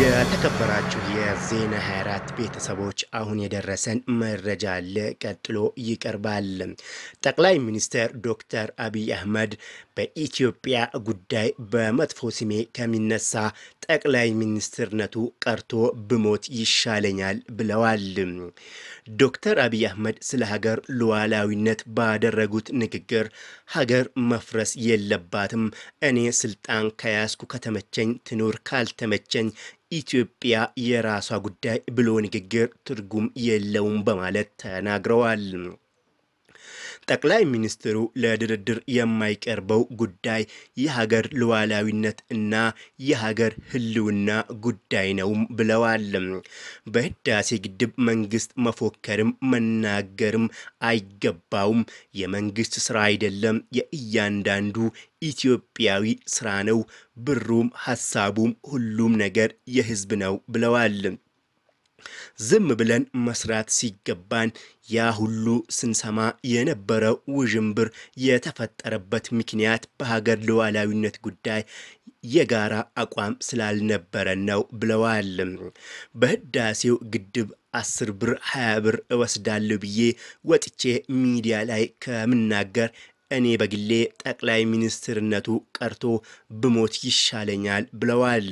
የተከበራችሁ የዜና 24 ቤተሰቦች አሁን የደረሰን መረጃ አለ፣ ቀጥሎ ይቀርባል። ጠቅላይ ሚኒስትር ዶክተር አብይ አህመድ በኢትዮጵያ ጉዳይ በመጥፎ ስሜ ከሚነሳ ጠቅላይ ሚኒስትርነቱ ቀርቶ ብሞት ይሻለኛል ብለዋል። ዶክተር አብይ አህመድ ስለ ሀገር ሉዓላዊነት ባደረጉት ንግግር ሀገር መፍረስ የለባትም፣ እኔ ስልጣን ከያዝኩ ከተመቸኝ ትኑር፣ ካልተመቸኝ ኢትዮጵያ የራሷ ጉዳይ ብሎ ንግግር ትርጉም የለውም በማለት ተናግረዋል። ጠቅላይ ሚኒስትሩ ለድርድር የማይቀርበው ጉዳይ የሀገር ሉዓላዊነት እና የሀገር ህልውና ጉዳይ ነው ብለዋል። በህዳሴ ግድብ መንግስት መፎከርም መናገርም አይገባውም። የመንግስት ስራ አይደለም፣ የእያንዳንዱ ኢትዮጵያዊ ስራ ነው። ብሩም ሀሳቡም ሁሉም ነገር የህዝብ ነው ብለዋል። ዝም ብለን መስራት ሲገባን ያ ሁሉ ስንሰማ የነበረው ውዥንብር የተፈጠረበት ምክንያት በሀገር ሉዓላዊነት ጉዳይ የጋራ አቋም ስላልነበረ ነው ብለዋል። በህዳሴው ግድብ አስር ብር ሀያ ብር እወስዳለሁ ብዬ ወጥቼ ሚዲያ ላይ ከምናገር እኔ በግሌ ጠቅላይ ሚኒስትርነቱ ቀርቶ ብሞት ይሻለኛል ብለዋል።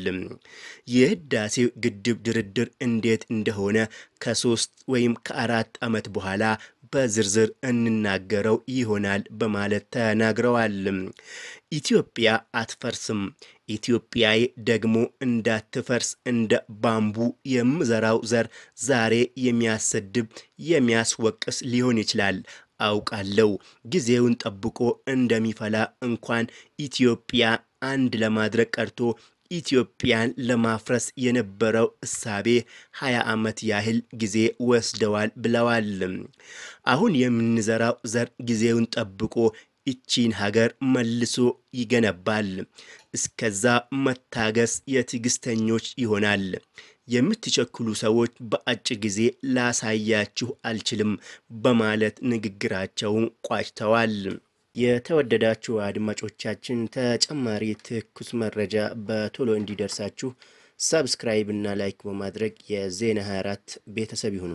የህዳሴው ግድብ ድርድር እንዴት እንደሆነ ከሶስት ወይም ከአራት ዓመት በኋላ በዝርዝር እንናገረው ይሆናል በማለት ተናግረዋል። ኢትዮጵያ አትፈርስም፣ ኢትዮጵያዬ ደግሞ እንዳትፈርስ እንደ ባምቡ የምዘራው ዘር ዛሬ የሚያሰድብ የሚያስወቅስ ሊሆን ይችላል አውቃለሁ። ጊዜውን ጠብቆ እንደሚፈላ እንኳን ኢትዮጵያ አንድ ለማድረግ ቀርቶ ኢትዮጵያን ለማፍረስ የነበረው እሳቤ 20 ዓመት ያህል ጊዜ ወስደዋል ብለዋል። አሁን የምንዘራው ዘር ጊዜውን ጠብቆ እቺን ሀገር መልሶ ይገነባል። እስከዛ መታገስ የትዕግስተኞች ይሆናል። የምትቸክሉ ሰዎች በአጭር ጊዜ ላሳያችሁ አልችልም በማለት ንግግራቸውን ቋጭተዋል። የተወደዳችሁ አድማጮቻችን ተጨማሪ ትኩስ መረጃ በቶሎ እንዲደርሳችሁ ሰብስክራይብ እና ላይክ በማድረግ የዜና 24 ቤተሰብ ይሁኑ።